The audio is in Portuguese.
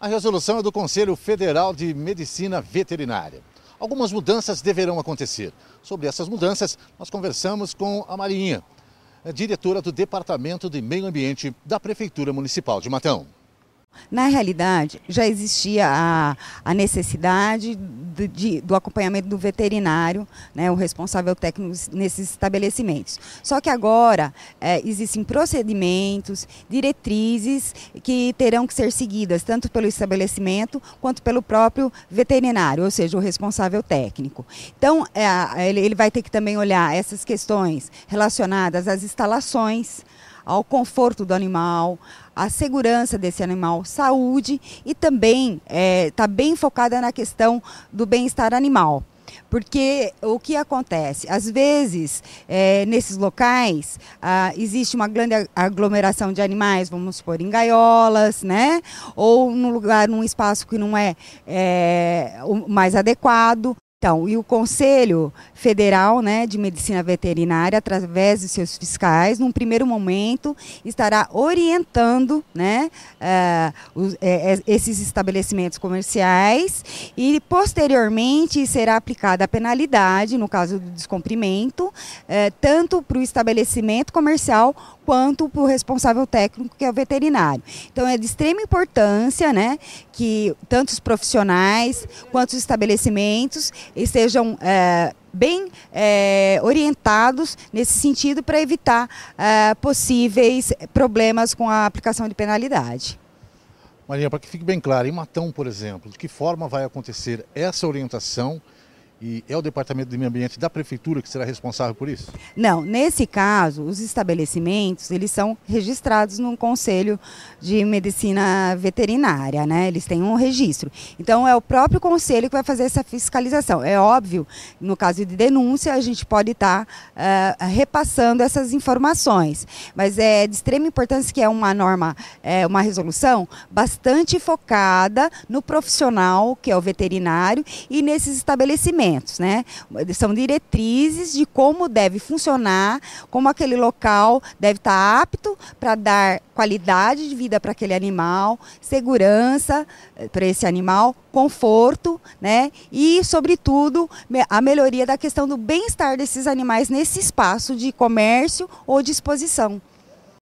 A resolução é do Conselho Federal de Medicina Veterinária. Algumas mudanças deverão acontecer. Sobre essas mudanças, nós conversamos com a Marinha, diretora do Departamento de Meio Ambiente da Prefeitura Municipal de Matão. Na realidade, já existia a, a necessidade de, de, do acompanhamento do veterinário, né, o responsável técnico nesses estabelecimentos. Só que agora é, existem procedimentos, diretrizes que terão que ser seguidas tanto pelo estabelecimento quanto pelo próprio veterinário, ou seja, o responsável técnico. Então, é, ele, ele vai ter que também olhar essas questões relacionadas às instalações, ao conforto do animal, à segurança desse animal, saúde e também está é, tá bem focada na questão do bem-estar animal. Porque o que acontece? Às vezes, é, nesses locais, ah, existe uma grande aglomeração de animais, vamos supor, em gaiolas, né? Ou num lugar, num espaço que não é, é o mais adequado. Então, e o Conselho Federal né, de Medicina Veterinária, através de seus fiscais, num primeiro momento, estará orientando né, uh, os, eh, eh, esses estabelecimentos comerciais e, posteriormente, será aplicada a penalidade, no caso do descumprimento, tanto para o estabelecimento comercial quanto para o responsável técnico, que é o veterinário. Então é de extrema importância né, que tanto os profissionais quanto os estabelecimentos estejam. É, bem é, orientados nesse sentido para evitar é, possíveis problemas com a aplicação de penalidade. Maria, para que fique bem claro, em Matão, por exemplo, de que forma vai acontecer essa orientação e é o Departamento de Meio Ambiente da Prefeitura que será responsável por isso? Não, nesse caso, os estabelecimentos, eles são registrados no Conselho de Medicina Veterinária, né? Eles têm um registro. Então, é o próprio Conselho que vai fazer essa fiscalização. É óbvio, no caso de denúncia, a gente pode tá, estar uh, repassando essas informações. Mas é de extrema importância que é uma norma, é uma resolução bastante focada no profissional, que é o veterinário, e nesses estabelecimentos né? São diretrizes de como deve funcionar, como aquele local deve estar tá apto para dar qualidade de vida para aquele animal, segurança eh, para esse animal, conforto, né? E, sobretudo, a melhoria da questão do bem-estar desses animais nesse espaço de comércio ou de exposição.